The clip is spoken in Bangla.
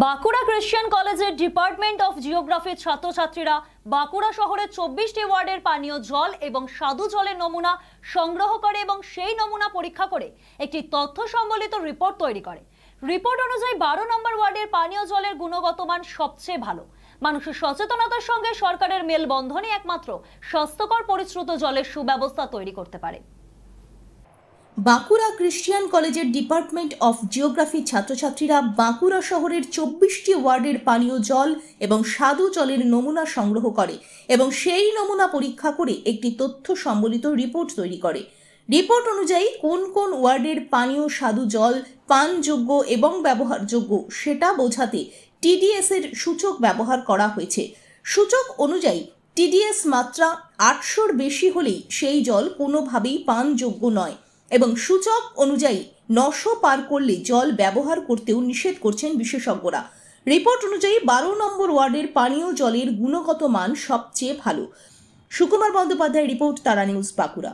বাঁকুড়া ক্রিশ্চিয়ান কলেজের ডিপার্টমেন্ট অফ জিওগ্রাফির ছাত্রছাত্রীরা বাঁকুড়া শহরের চব্বিশটি ওয়ার্ডের পানীয় জল এবং সাধু জলের নমুনা সংগ্রহ করে এবং সেই নমুনা পরীক্ষা করে একটি তথ্য সম্বলিত রিপোর্ট তৈরি করে রিপোর্ট অনুযায়ী বারো নম্বর ওয়ার্ডের পানীয় জলের গুণগত মান সবচেয়ে ভালো মানুষের সচেতনতার সঙ্গে সরকারের মেলবন্ধনই একমাত্র স্বাস্থ্যকর পরিশ্রুত জলের সুব্যবস্থা তৈরি করতে পারে বাঁকুড়া ক্রিশ্চিয়ান কলেজের ডিপার্টমেন্ট অফ জিওগ্রাফির ছাত্রছাত্রীরা বাঁকুড়া শহরের চব্বিশটি ওয়ার্ডের পানীয় জল এবং স্বাদু জলের নমুনা সংগ্রহ করে এবং সেই নমুনা পরীক্ষা করে একটি তথ্য সম্বলিত রিপোর্ট তৈরি করে রিপোর্ট অনুযায়ী কোন কোন ওয়ার্ডের পানীয় স্বাদু জল পানযোগ্য এবং ব্যবহারযোগ্য সেটা বোঝাতে টিডিএস এর সূচক ব্যবহার করা হয়েছে সূচক অনুযায়ী টিডিএস মাত্রা আটশোর বেশি হলেই সেই জল কোনোভাবেই পানযোগ্য নয় এবং সূচক অনুযায়ী নশো পার করলে জল ব্যবহার করতেও নিষেধ করছেন বিশেষজ্ঞরা রিপোর্ট অনুযায়ী বারো নম্বর ওয়ার্ডের পানীয় জলের গুণগত মান সবচেয়ে ভালো সুকুমার বন্দ্যোপাধ্যায় রিপোর্ট তারা নিউজ বাঁকুড়া